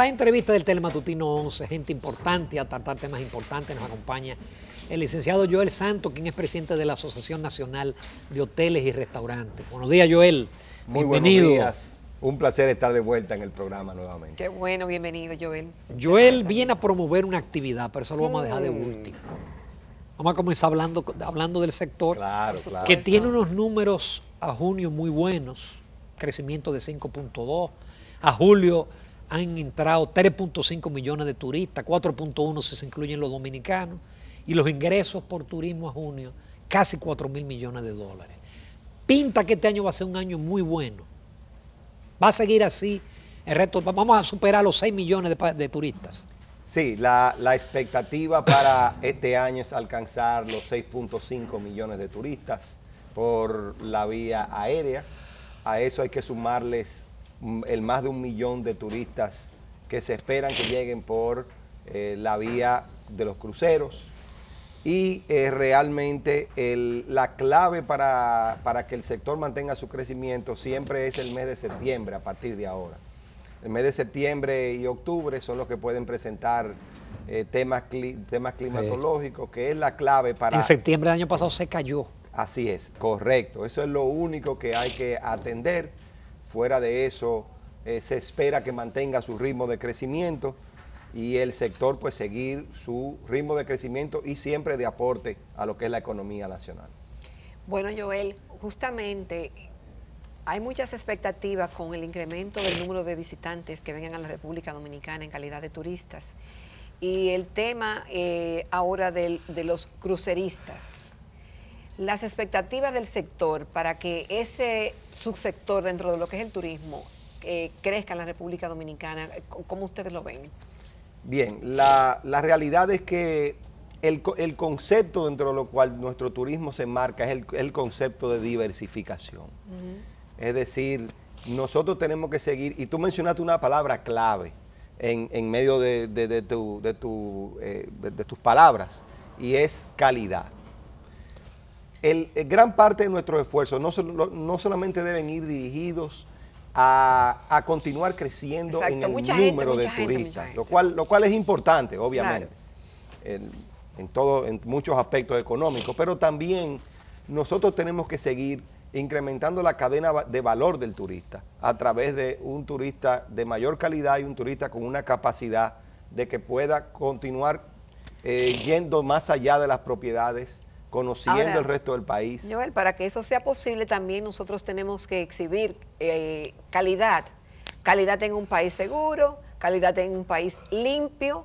la entrevista del Telematutino 11, gente importante a tratar temas importantes, nos acompaña el licenciado Joel Santo, quien es presidente de la Asociación Nacional de Hoteles y Restaurantes. Buenos días, Joel. bienvenido. Buenos días. Un placer estar de vuelta en el programa nuevamente. Qué bueno, bienvenido, Joel. Joel viene a promover una actividad, pero eso lo vamos a dejar de mm. último. Vamos a comenzar hablando, hablando del sector que tiene unos números a junio muy buenos, crecimiento de 5.2, a julio han entrado 3.5 millones de turistas, 4.1 si se incluyen los dominicanos, y los ingresos por turismo a junio, casi 4 mil millones de dólares. Pinta que este año va a ser un año muy bueno. Va a seguir así el reto? Vamos a superar los 6 millones de, turistas. Sí, la, la, expectativa para este año es alcanzar los 6.5 millones de turistas por la vía aérea. A eso hay que sumarles el más de un millón de turistas que se esperan que lleguen por eh, la vía de los cruceros. Y eh, realmente la clave para, que el sector mantenga su crecimiento siempre es el mes de septiembre a partir de ahora. El mes de septiembre y octubre son los que pueden presentar eh, temas, temas climatológicos, que es la clave para... En septiembre del año pasado se cayó. Así es, correcto. Eso es lo único que hay que atender Fuera de eso, eh, se espera que mantenga su ritmo de crecimiento y el sector pues seguir su ritmo de crecimiento y siempre de aporte a lo que es la economía nacional. Bueno, Joel, justamente hay muchas expectativas con el incremento del número de visitantes que vengan a la República Dominicana en calidad de turistas. Y el tema eh, ahora de los cruceristas. Las expectativas del sector para que ese subsector dentro de lo que es el turismo que crezca en la República Dominicana? Eh, ¿Cómo ustedes lo ven? Bien, la, la realidad es que el, concepto dentro de lo cual nuestro turismo se enmarca es el, concepto de diversificación. Es decir, nosotros tenemos que seguir, y tú mencionaste una palabra clave en, en medio de, de, tu, eh, de tus palabras, y es calidad. Eh, gran parte de nuestros esfuerzos no, solamente deben ir dirigidos a, continuar creciendo en el número de turistas, lo, cual, lo cual es importante, obviamente, en, todo, en muchos aspectos económicos, pero también nosotros tenemos que seguir incrementando la cadena de valor del turista a través de un turista de mayor calidad y un turista con una capacidad de que pueda continuar eh, yendo más allá de las propiedades conociendo el resto del país. para que eso sea posible también nosotros tenemos que exhibir eh, calidad, calidad en un país seguro, calidad en un país limpio.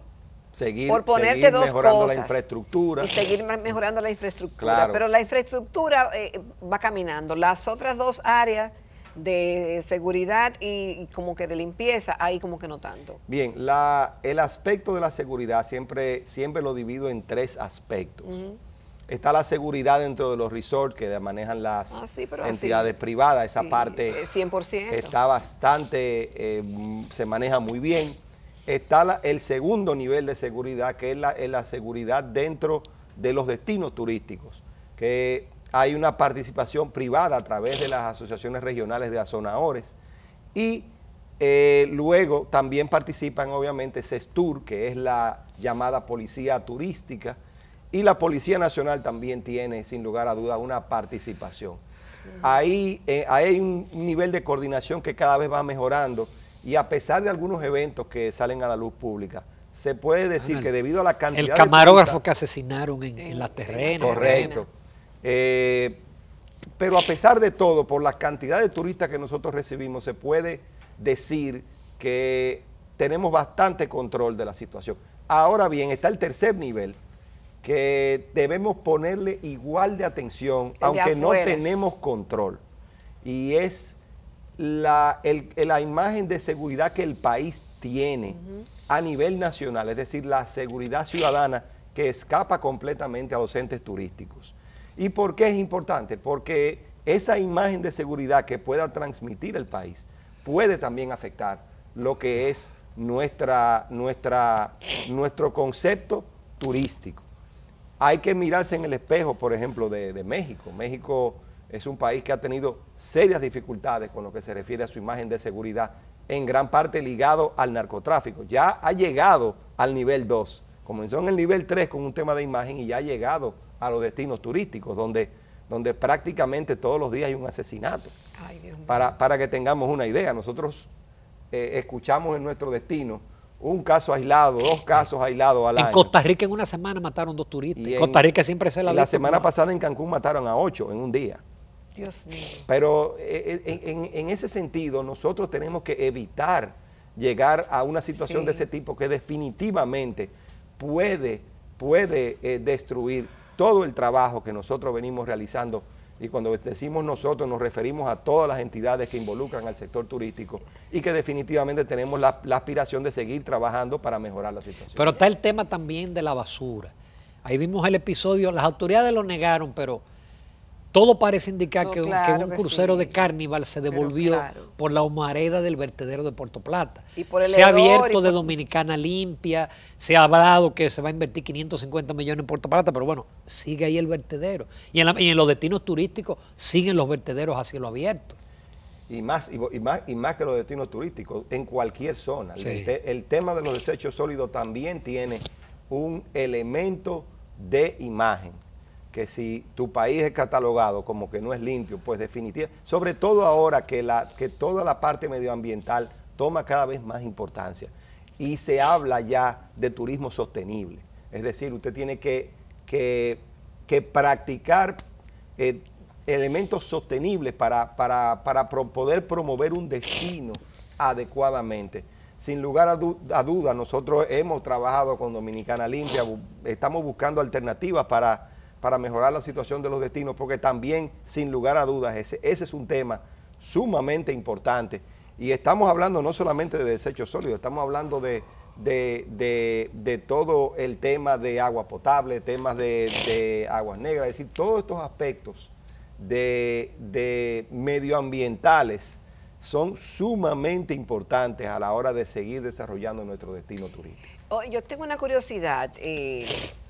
Seguir, por ponerte mejorando la infraestructura. Y seguir mejorando la infraestructura. Pero la infraestructura eh, va caminando. Las otras dos áreas de seguridad y como que de limpieza, ahí como que no tanto. Bien, la, el aspecto de la seguridad siempre, siempre lo divido en tres aspectos está la seguridad dentro de los resorts que manejan las ah, entidades privadas. Esa parte eh, está bastante, eh, se maneja muy bien. Está el segundo nivel de seguridad, que es la, seguridad dentro de los destinos turísticos, que hay una participación privada a través de las asociaciones regionales de azonadores y eh, luego también participan obviamente CESTUR, que es la llamada policía turística, y la Policía Nacional también tiene, sin lugar a dudas, una participación. Eh, ahí hay un nivel de coordinación que cada vez va mejorando y a pesar de algunos eventos que salen a la luz pública, se puede decir que debido a la cantidad El camarógrafo que asesinaron en, la terrena. Correcto. Eh, pero a pesar de todo, por la cantidad de turistas que nosotros recibimos, se puede decir que tenemos bastante control de la situación. Ahora bien, está el tercer nivel, que debemos ponerle igual de atención, aunque no tenemos control. Y es la, imagen de seguridad que el país tiene a nivel nacional, es decir, la seguridad ciudadana que escapa completamente a los entes turísticos. ¿Y por qué es importante? Porque esa imagen de seguridad que pueda transmitir el país puede también afectar lo que es nuestra, nuestra, nuestro concepto turístico. Hay que mirarse en el espejo, por ejemplo, de, México. México es un país que ha tenido serias dificultades con lo que se refiere a su imagen de seguridad, en gran parte ligado al narcotráfico. Ya ha llegado al nivel 2, comenzó en el nivel 3 con un tema de imagen y ya ha llegado a los destinos turísticos, donde, donde prácticamente todos los días hay un asesinato. para, para, que tengamos una idea, nosotros eh, escuchamos en nuestro destino un caso aislado, dos casos aislados al en año. En Costa Rica en una semana mataron dos turistas. en Costa Rica siempre es la La semana pasada en Cancún mataron a ocho en un día. Dios mío. Pero eh, eh, en, ese sentido, nosotros tenemos que evitar llegar a una situación de ese tipo que definitivamente puede, puede eh, destruir todo el trabajo que nosotros venimos realizando y cuando decimos nosotros nos referimos a todas las entidades que involucran al sector turístico y que definitivamente tenemos la, aspiración de seguir trabajando para mejorar la situación. Pero está el tema también de la basura. Ahí vimos el episodio, las autoridades lo negaron, pero todo parece indicar que, un crucero de Carnival se devolvió por la humareda del vertedero de Puerto Plata. se ha abierto de Dominicana Limpia, se ha hablado que se va a invertir 550 millones en Puerto Plata, pero bueno, sigue ahí el vertedero. Y en, los destinos turísticos siguen los vertederos a cielo abierto. Y más, y, más, que los destinos turísticos, en cualquier zona. el tema de los desechos sólidos también tiene un elemento de imagen que si tu país es catalogado como que no es limpio, pues definitivamente, sobre todo ahora que, la, que toda la parte medioambiental toma cada vez más importancia y se habla ya de turismo sostenible. Es decir, usted tiene que, que, practicar eh, elementos sostenibles para, para, poder promover un destino adecuadamente. Sin lugar a, dudas, nosotros hemos trabajado con Dominicana Limpia, estamos buscando alternativas para para mejorar la situación de los destinos, porque también, sin lugar a dudas, ese, es un tema sumamente importante. Y estamos hablando no solamente de desechos sólidos, estamos hablando de, todo el tema de agua potable, temas de, aguas negras, es decir, todos estos aspectos de medioambientales son sumamente importantes a la hora de seguir desarrollando nuestro destino turístico. Oh, yo tengo una curiosidad, eh,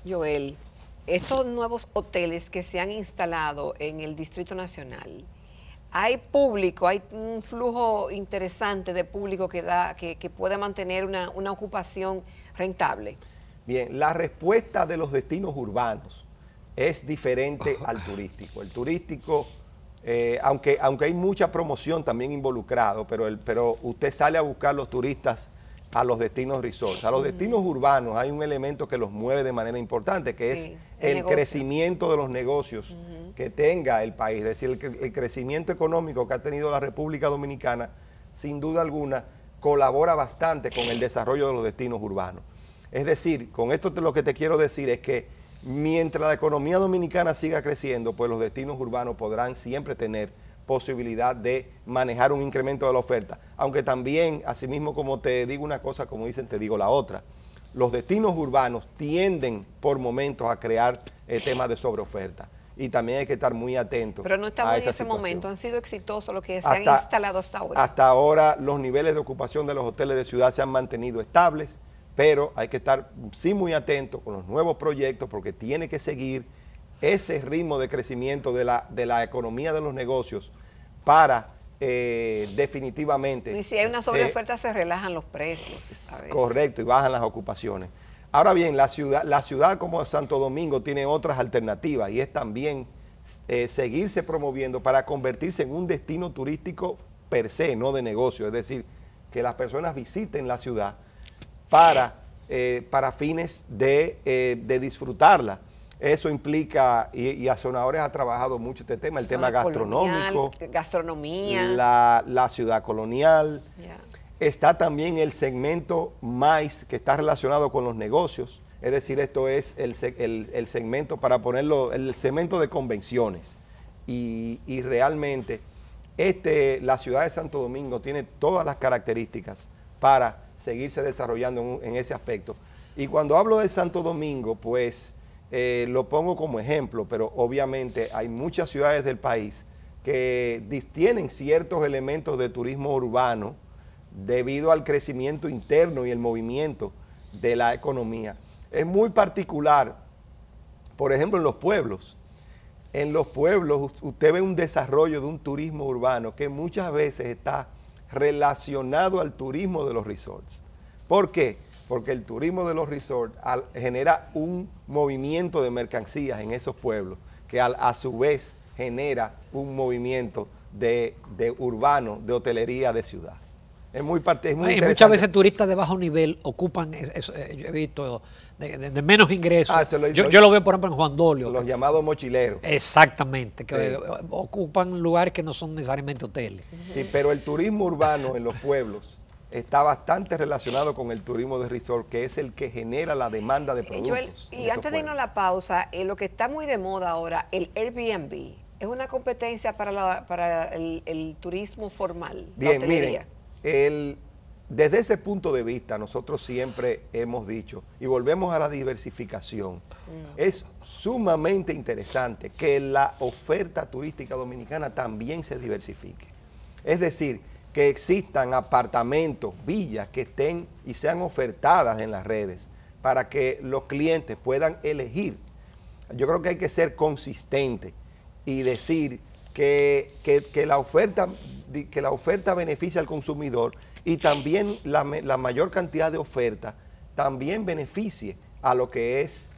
Joel estos nuevos hoteles que se han instalado en el Distrito Nacional, hay público, hay un flujo interesante de público que, da, que, pueda mantener una, ocupación rentable. Bien, la respuesta de los destinos urbanos es diferente al turístico. El turístico, eh, aunque, aunque hay mucha promoción también involucrado, pero, el, pero usted sale a buscar los turistas a los destinos resorts. A los destinos urbanos hay un elemento que los mueve de manera importante, que es el, crecimiento de los negocios que tenga el país. Es decir, el, crecimiento económico que ha tenido la República Dominicana, sin duda alguna, colabora bastante con el desarrollo de los destinos urbanos. Es decir, con esto lo que te quiero decir es que mientras la economía dominicana siga creciendo, pues los destinos urbanos podrán siempre tener posibilidad de manejar un incremento de la oferta. Aunque también, asimismo como te digo una cosa, como dicen, te digo la otra. Los destinos urbanos tienden por momentos a crear eh, temas de sobreoferta y también hay que estar muy atentos. Pero no estamos en ese momento, han sido exitosos los que se han instalado hasta ahora. Hasta ahora los niveles de ocupación de los hoteles de ciudad se han mantenido estables, pero hay que estar sí muy atentos con los nuevos proyectos porque tiene que seguir ese ritmo de crecimiento de la, economía de los negocios para eh, definitivamente... Y si hay una sobreoferta eh, se relajan los precios. Correcto, y bajan las ocupaciones. Ahora bien, la ciudad, la ciudad como Santo Domingo tiene otras alternativas y es también eh, seguirse promoviendo para convertirse en un destino turístico per se, no de negocio. Es decir, que las personas visiten la ciudad para, para fines de disfrutarla eso implica, y, y hora ha trabajado mucho este tema, el tema gastronómico. gastronomía. La, ciudad colonial. Está también el segmento MAIS, que está relacionado con los negocios. Es decir, esto es el, segmento, para ponerlo, el segmento de convenciones. Y, realmente, este, la ciudad de Santo Domingo tiene todas las características para seguirse desarrollando en, en ese aspecto. Y cuando hablo de Santo Domingo, pues eh, lo pongo como ejemplo, pero obviamente hay muchas ciudades del país que tienen ciertos elementos de turismo urbano debido al crecimiento interno y el movimiento de la economía. Es muy particular, por ejemplo, en los pueblos. En los pueblos usted ve un desarrollo de un turismo urbano que muchas veces está relacionado al turismo de los resorts. ¿Por qué? porque el turismo de los resorts genera un movimiento de mercancías en esos pueblos, que a su vez genera un movimiento de, urbano, de hotelería, de ciudad. Es muy, parte, es muy Muchas veces turistas de bajo nivel ocupan, eh, yo he visto, de, menos ingresos. Ah, yo, lo, veo, por ejemplo, en Juan Dolio. Los llamados mochileros. Exactamente, que eh, ocupan lugares que no son necesariamente hoteles. Sí, pero el turismo urbano en los pueblos está bastante relacionado con el turismo de resort, que es el que genera la demanda de productos. y antes de irnos a la pausa, eh, lo que está muy de moda ahora, el Airbnb, ¿es una competencia para, la, para el, turismo formal? Bien, desde ese punto de vista, nosotros siempre hemos dicho, y volvemos a la diversificación, mm. es sumamente interesante que la oferta turística dominicana también se diversifique. Es decir, que existan apartamentos, villas que estén y sean ofertadas en las redes para que los clientes puedan elegir. Yo creo que hay que ser consistente y decir que, la, oferta, que la oferta beneficia al consumidor y también la, mayor cantidad de oferta también beneficie a lo que es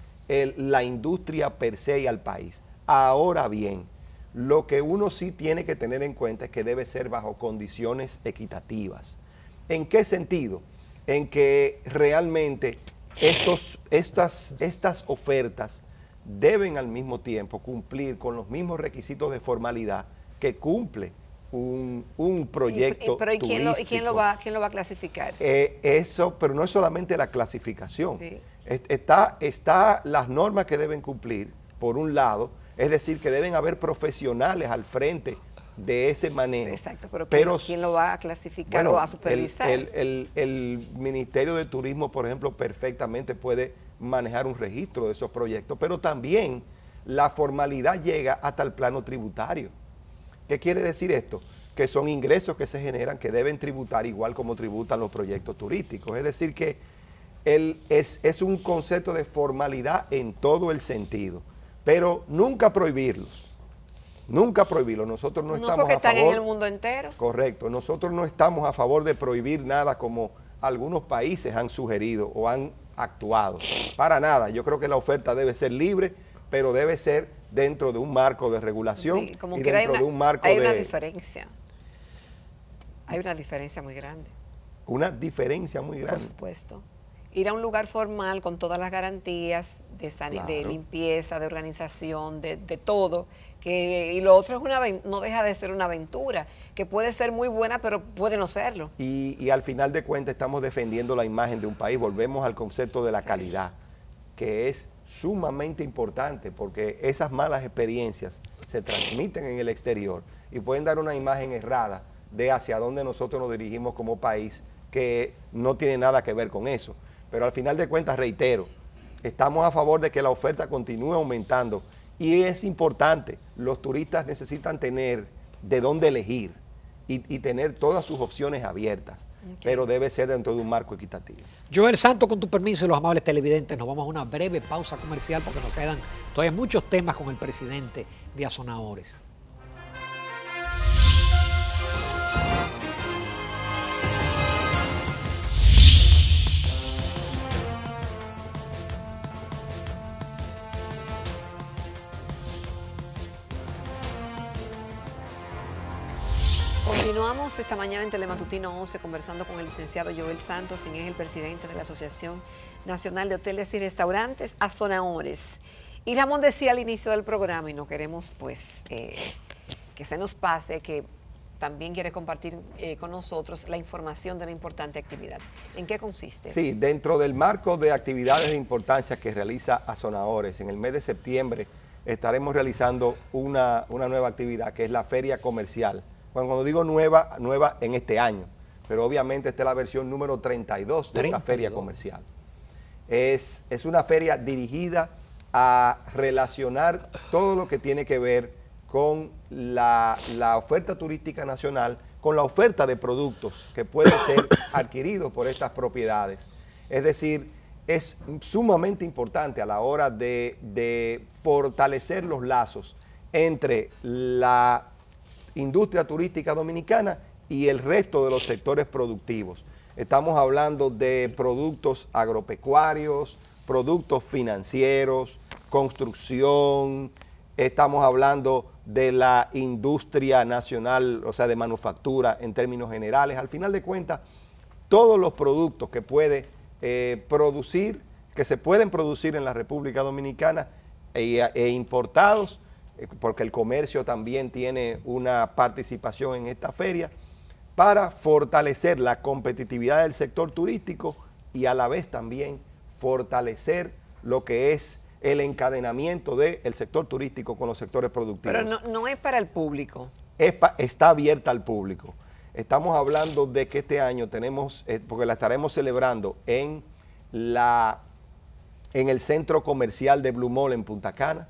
la industria per se y al país. Ahora bien, lo que uno sí tiene que tener en cuenta es que debe ser bajo condiciones equitativas. ¿En qué sentido? En que realmente estos, estas, estas ofertas deben al mismo tiempo cumplir con los mismos requisitos de formalidad que cumple un, un proyecto. ¿Y, ¿y quién, Lo, va, lo va a clasificar? Eh, eso, pero no es solamente la clasificación. Está, está las normas que deben cumplir, por un lado, es decir, que deben haber profesionales al frente de ese manera. Exacto, pero, ¿quién lo va a clasificar o a supervisar? El, Ministerio de Turismo, por ejemplo, perfectamente puede manejar un registro de esos proyectos, pero también la formalidad llega hasta el plano tributario. ¿Qué quiere decir esto? Que son ingresos que se generan que deben tributar igual como tributan los proyectos turísticos. Es decir, que es un concepto de formalidad en todo el sentido pero nunca prohibirlos. Nunca prohibirlos. Nosotros no, no estamos porque a están favor, en el mundo entero. Correcto. Nosotros no estamos a favor de prohibir nada como algunos países han sugerido o han actuado. Para nada. Yo creo que la oferta debe ser libre, pero debe ser dentro de un marco de regulación como y dentro de un marco de... Hay una diferencia. Hay una diferencia muy grande. Una diferencia muy grande. Por supuesto ir a un lugar formal con todas las garantías de, de limpieza, de organización, de, todo. Que, y lo otro es una, no deja de ser una aventura, que puede ser muy buena, pero puede no serlo. Y, y al final de cuentas estamos defendiendo la imagen de un país. Volvemos al concepto de la calidad, que es sumamente importante, porque esas malas experiencias se transmiten en el exterior y pueden dar una imagen errada de hacia dónde nosotros nos dirigimos como país, que no tiene nada que ver con eso. Pero al final de cuentas, reitero, estamos a favor de que la oferta continúe aumentando y es importante, los turistas necesitan tener de dónde elegir y, tener todas sus opciones abiertas, pero debe ser dentro de un marco equitativo. Joel Santo, con tu permiso y los amables televidentes, nos vamos a una breve pausa comercial porque nos quedan todavía muchos temas con el presidente de Azonadores. Continuamos esta mañana en Telematutino 11 conversando con el licenciado Joel Santos, quien es el presidente de la Asociación Nacional de Hoteles y Restaurantes Azonadores Y Ramón decía al inicio del programa, y no queremos pues eh, que se nos pase, que también quiere compartir eh, con nosotros la información de una importante actividad. ¿En qué consiste? Sí, dentro del marco de actividades de importancia que realiza Azonadores en el mes de septiembre estaremos realizando una nueva actividad que es la feria comercial cuando digo nueva, nueva en este año, pero obviamente esta es la versión número 32 de la feria comercial. Es, es una feria dirigida a relacionar todo lo que tiene que ver con la, oferta turística nacional, con la oferta de productos que puede ser adquirido por estas propiedades. Es decir, es sumamente importante a la hora de fortalecer los lazos entre la industria turística dominicana y el resto de los sectores productivos. Estamos hablando de productos agropecuarios, productos financieros, construcción, estamos hablando de la industria nacional, o sea, de manufactura en términos generales. Al final de cuentas, todos los productos que puede eh, producir, que se pueden producir en la República Dominicana eh, e importados, eh, porque el comercio también tiene una participación en esta feria, para fortalecer la competitividad del sector turístico y a la vez también fortalecer lo que es el encadenamiento del sector turístico con los sectores productivos. Pero no, es para el público. está abierta al público. Estamos hablando de que este año tenemos, eh, porque la estaremos celebrando en, la, en el centro comercial de Blue Mall en Punta Cana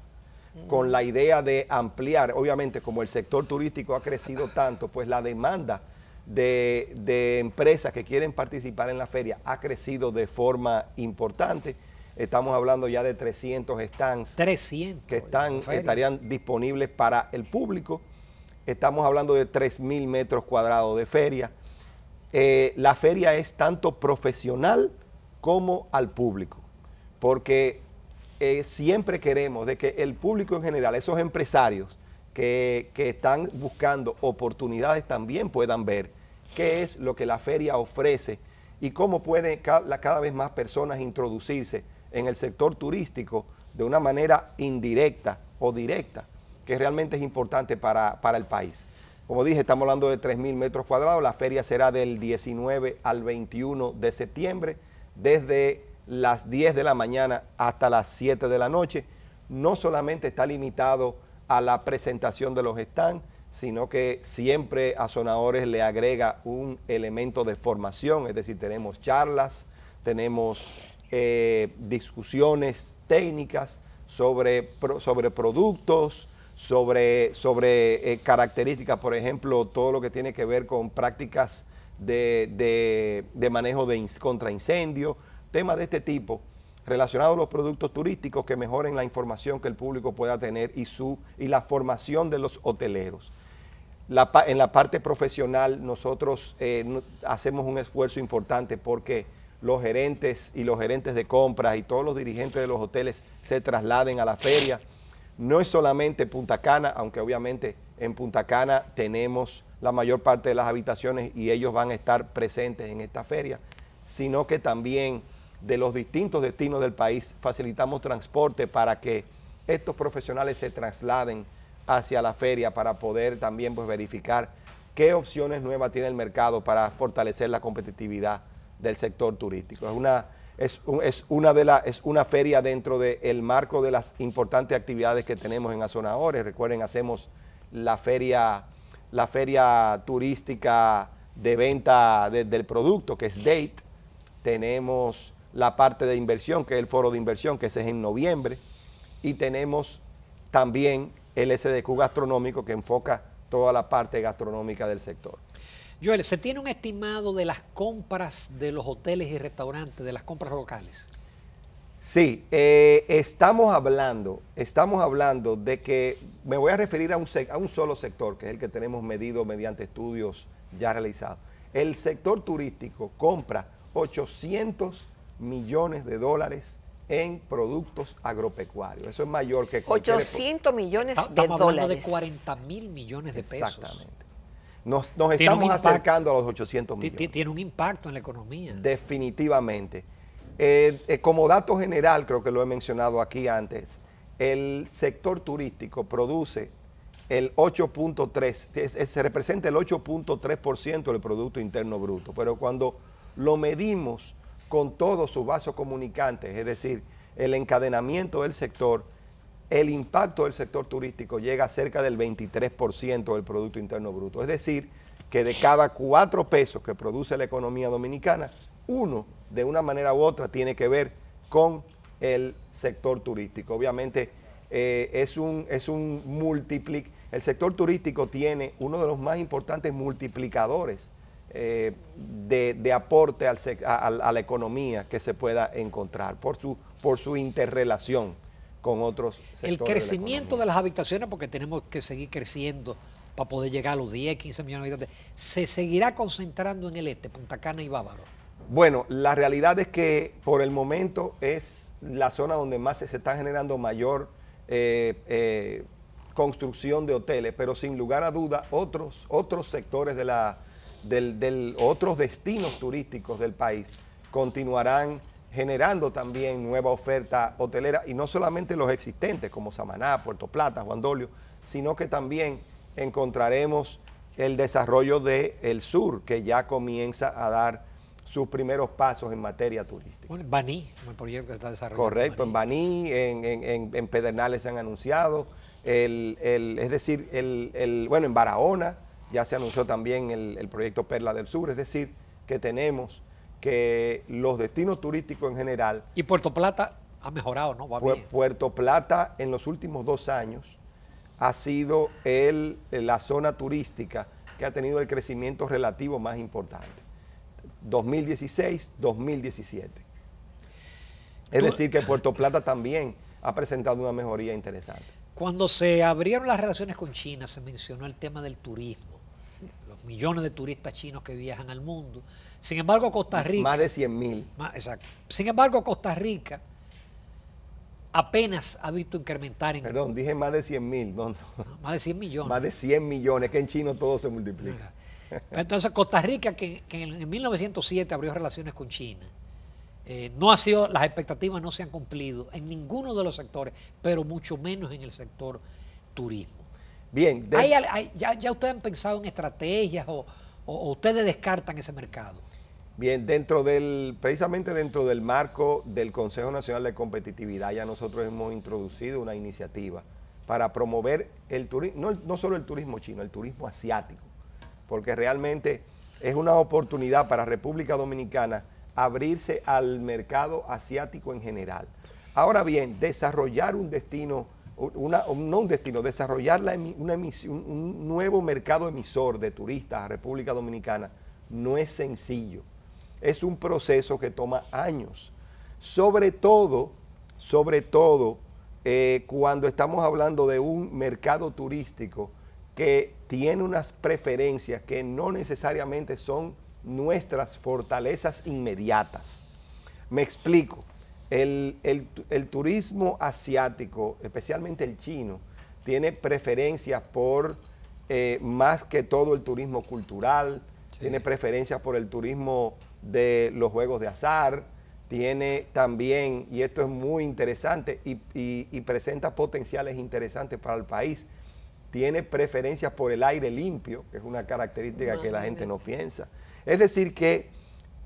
con la idea de ampliar, obviamente como el sector turístico ha crecido tanto, pues la demanda de, empresas que quieren participar en la feria ha crecido de forma importante. Estamos hablando ya de 300 stands 300, que están, estarían disponibles para el público. Estamos hablando de 3.000 metros cuadrados de feria. Eh, la feria es tanto profesional como al público, porque eh, siempre queremos de que el público en general, esos empresarios que, están buscando oportunidades también puedan ver qué es lo que la feria ofrece y cómo pueden cada, cada vez más personas introducirse en el sector turístico de una manera indirecta o directa, que realmente es importante para, para el país. Como dije, estamos hablando de 3.000 metros cuadrados, la feria será del 19 al 21 de septiembre, desde las 10 de la mañana hasta las 7 de la noche. No solamente está limitado a la presentación de los stands, sino que siempre a Sonadores le agrega un elemento de formación, es decir, tenemos charlas, tenemos eh, discusiones técnicas sobre, sobre productos, sobre, sobre eh, características, por ejemplo, todo lo que tiene que ver con prácticas de, manejo de contra incendios, temas de este tipo relacionados a los productos turísticos que mejoren la información que el público pueda tener y, su, y la formación de los hoteleros. en la parte profesional nosotros eh, hacemos un esfuerzo importante porque los gerentes y los gerentes de compras y todos los dirigentes de los hoteles se trasladen a la feria. No es solamente Punta Cana, aunque obviamente en Punta Cana tenemos la mayor parte de las habitaciones y ellos van a estar presentes en esta feria, sino que también de los distintos destinos del país, facilitamos transporte para que estos profesionales se trasladen hacia la feria para poder también pues, verificar qué opciones nuevas tiene el mercado para fortalecer la competitividad del sector turístico. Es una, es, una, de es una feria dentro del marco de las importantes actividades que tenemos en Azonadores. Recuerden, hacemos la feria, la feria turística de venta del producto, que es DATE. Tenemos la parte de inversión, que es el foro de inversión, que ese es en noviembre, y tenemos también el SDQ gastronómico que enfoca toda la parte gastronómica del sector. Joel, ¿se tiene un estimado de las compras de los hoteles y restaurantes, de las compras locales? Sí, eh, estamos hablando, estamos hablando de que me voy a referir a un, a un solo sector, que es el que tenemos medido mediante estudios ya realizados. El sector turístico compra 800 millones de dólares en productos agropecuarios. Eso es mayor que 800 millones de estamos hablando dólares. de 40 mil millones de pesos. Exactamente. Nos, estamos acercando a los 800 millones. Tiene un impacto en la economía. Definitivamente. Eh, eh, como dato general, creo que lo he mencionado aquí antes, el sector turístico produce el 8.3, se representa el 8.3% del Producto Interno Bruto, pero cuando lo medimos con todos sus vasos comunicantes, es decir, el encadenamiento del sector, el impacto del sector turístico llega a cerca del 23% del Producto Interno Bruto. Es decir, que de cada cuatro pesos que produce la economía dominicana, uno, de una manera u otra, tiene que ver con el sector turístico. Obviamente, eh, es un, es un El sector turístico tiene uno de los más importantes multiplicadores eh, de, aporte a, la economía que se pueda encontrar por su, por su interrelación con otros sectores. El crecimiento de, las habitaciones, porque tenemos que seguir creciendo para poder llegar a los 10, 15 millones de habitantes, ¿se seguirá concentrando en el este, Punta Cana y Bávaro? Bueno, la realidad es que por el momento es la zona donde más se está generando mayor eh, eh, construcción de hoteles, pero sin lugar a duda otros, otros sectores de la del, otros destinos turísticos del país continuarán generando también nueva oferta hotelera y no solamente los existentes como Samaná, Puerto Plata, Juan Dolio, sino que también encontraremos el desarrollo del el sur que ya comienza a dar sus primeros pasos en materia turística. Bueno, Baní, el proyecto que está desarrollando. Correcto, en Baní, en, Pedernales se han anunciado, el, es decir, el, bueno, en Barahona, ya se anunció también el, proyecto Perla del Sur, es decir, que tenemos que los destinos turísticos en general... Y Puerto Plata ha mejorado, ¿no? Puerto Plata en los últimos dos años ha sido el, la zona turística que ha tenido el crecimiento relativo más importante. 2016, 2017. Es decir, que Puerto Plata también ha presentado una mejoría interesante. Cuando se abrieron las relaciones con China, se mencionó el tema del turismo millones de turistas chinos que viajan al mundo. Sin embargo, Costa Rica... Más de 100 mil. Exacto. Sin embargo, Costa Rica apenas ha visto incrementar en... Perdón, dije más de 100 mil. No, ah, Más de 100 millones. Más de 100 millones, que en chino todo se multiplica. Entonces, Costa Rica, que, en 1907 abrió relaciones con China, eh, no ha sido, las expectativas no se han cumplido en ninguno de los sectores, pero mucho menos en el sector turismo. Bien. ya, ustedes han pensado en estrategias o, ustedes descartan ese mercado? Bien, dentro del, precisamente dentro del marco del Consejo Nacional de Competitividad, ya nosotros hemos introducido una iniciativa para promover el turismo, no, no solo el turismo chino, el turismo asiático, porque realmente es una oportunidad para República Dominicana abrirse al mercado asiático en general. Ahora bien, desarrollar un destino no un destino, desarrollar una emisión, un nuevo mercado emisor de turistas a República Dominicana no es sencillo. Es un proceso que toma años. Sobre todo, sobre todo, eh, cuando estamos hablando de un mercado turístico que tiene unas preferencias que no necesariamente son nuestras fortalezas inmediatas. Me explico. El, turismo asiático, especialmente el chino, tiene preferencias por eh, más que todo el turismo cultural, tiene preferencias por el turismo de los juegos de azar, tiene también, y esto es muy interesante y, presenta potenciales interesantes para el país, tiene preferencias por el aire limpio, que es una característica que la gente no piensa. Es decir, que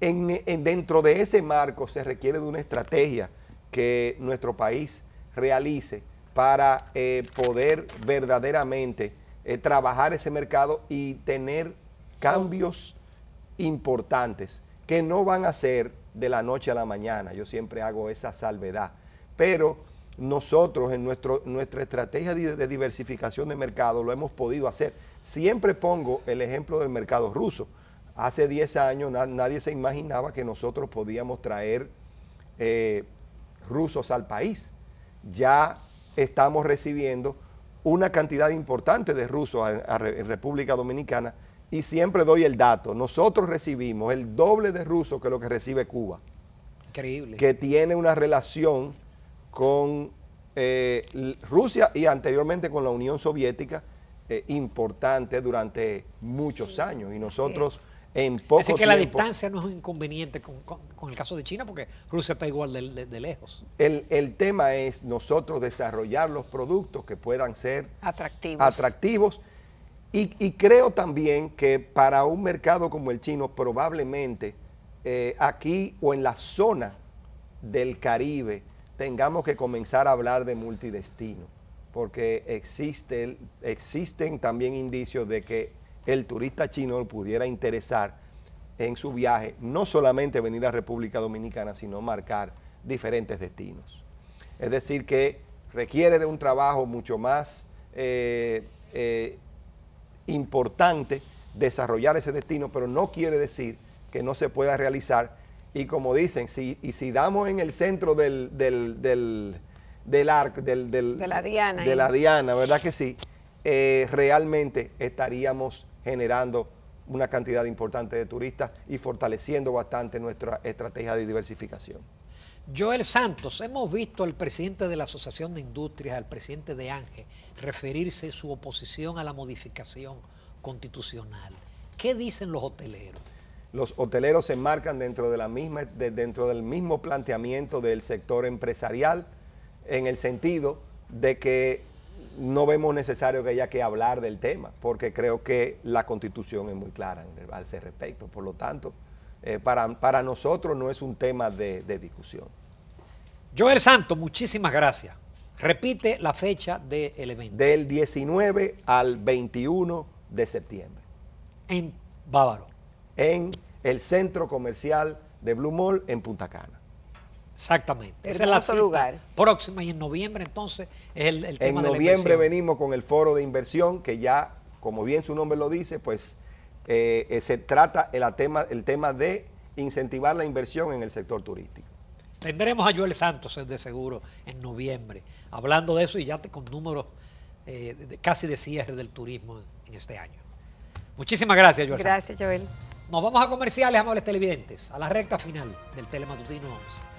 dentro de ese marco se requiere de una estrategia que nuestro país realice para eh, poder verdaderamente eh, trabajar ese mercado y tener cambios importantes que no van a ser de la noche a la mañana. Yo siempre hago esa salvedad. Pero nosotros en nuestro, nuestra estrategia de diversificación de mercado lo hemos podido hacer. Siempre pongo el ejemplo del mercado ruso Hace 10 años nadie se imaginaba que nosotros podíamos traer eh, rusos al país. Ya estamos recibiendo una cantidad importante de rusos a República Dominicana y siempre doy el dato. Nosotros recibimos el doble de rusos que lo que recibe Cuba. Increíble. Que tiene una relación con eh, Rusia y anteriormente con la Unión Soviética eh, importante durante muchos años. Y nosotros en poco Así que la distancia no es un inconveniente con, el caso de China porque Rusia está igual de, lejos. El, tema es nosotros desarrollar los productos que puedan ser atractivos. atractivos y, creo también que para un mercado como el chino probablemente eh, aquí o en la zona del Caribe tengamos que comenzar a hablar de multidestino porque existe, existen también indicios de que el turista chino pudiera interesar en su viaje, no solamente venir a República Dominicana, sino marcar diferentes destinos. Es decir, que requiere de un trabajo mucho más eh, eh, importante desarrollar ese destino, pero no quiere decir que no se pueda realizar. Y como dicen, si, y si damos en el centro del, arco, de la diana, de la diana ¿verdad que sí? Eh, realmente estaríamos generando una cantidad importante de turistas y fortaleciendo bastante nuestra estrategia de diversificación. Joel Santos, hemos visto al presidente de la Asociación de Industrias, al presidente de Ángel, referirse su oposición a la modificación constitucional. ¿Qué dicen los hoteleros? Los hoteleros se enmarcan dentro, de la misma, dentro del mismo planteamiento del sector empresarial en el sentido de que no vemos necesario que haya que hablar del tema, porque creo que la constitución es muy clara al respecto. Por lo tanto, eh, para, para, nosotros no es un tema de, discusión. Joel Santo muchísimas gracias. Repite la fecha del evento. Del 19 al 21 de septiembre. En Bávaro. En el centro comercial de Blue Mall en Punta Cana. Exactamente. es la lugar. próxima y en noviembre entonces es el, tema de la noviembre venimos con el foro de inversión que ya, como bien su nombre lo dice, pues eh, eh, se trata el tema, el tema de incentivar la inversión en el sector turístico. Tendremos a Joel Santos, de seguro, en noviembre, hablando de eso y ya con números eh, casi de cierre del turismo en, este año. Muchísimas gracias, Joel. Gracias, Joel. Nos vamos a comerciales, amables televidentes, a la recta final del Telematutino 11.